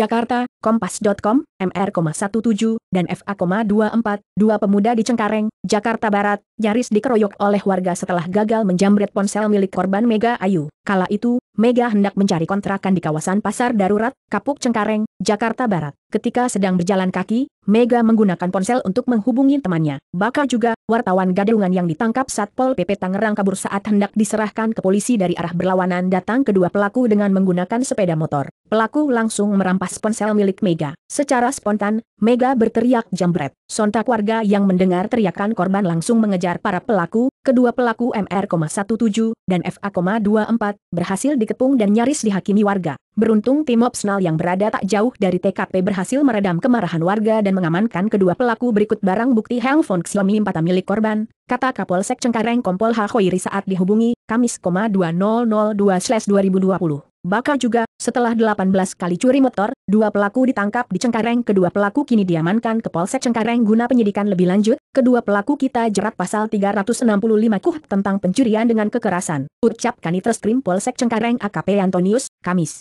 Jakarta, Kompas.com, MR,17, dan FA,24, dua pemuda di Cengkareng, Jakarta Barat, nyaris dikeroyok oleh warga setelah gagal menjamret ponsel milik korban Mega Ayu. Kala itu, Mega hendak mencari kontrakan di kawasan Pasar Darurat, Kapuk Cengkareng, Jakarta Barat. Ketika sedang berjalan kaki, Mega menggunakan ponsel untuk menghubungi temannya. Bakal juga, wartawan gadungan yang ditangkap Satpol PP Tangerang kabur saat hendak diserahkan ke polisi dari arah berlawanan datang kedua pelaku dengan menggunakan sepeda motor. Pelaku langsung merampas ponsel milik Mega. Secara spontan, Mega berteriak jambret. Sontak warga yang mendengar teriakan korban langsung mengejar para pelaku. Kedua pelaku MR,17 dan FA,24 berhasil dikepung dan nyaris dihakimi warga. Beruntung tim opsional yang berada tak jauh dari TKP berhasil meredam kemarahan warga dan mengamankan kedua pelaku berikut barang bukti handphone Xiaomi 4 milik korban, kata Kapolsek Cengkareng Kompol Hahoiri saat dihubungi, Kamis, 2020 Bakal juga, setelah 18 kali curi motor, dua pelaku ditangkap di Cengkareng. Kedua pelaku kini diamankan ke Polsek Cengkareng guna penyidikan lebih lanjut. Kedua pelaku kita jerat pasal 365 KUH tentang pencurian dengan kekerasan. Ucap Kanit Reskrim Polsek Cengkareng AKP Antonius, Kamis.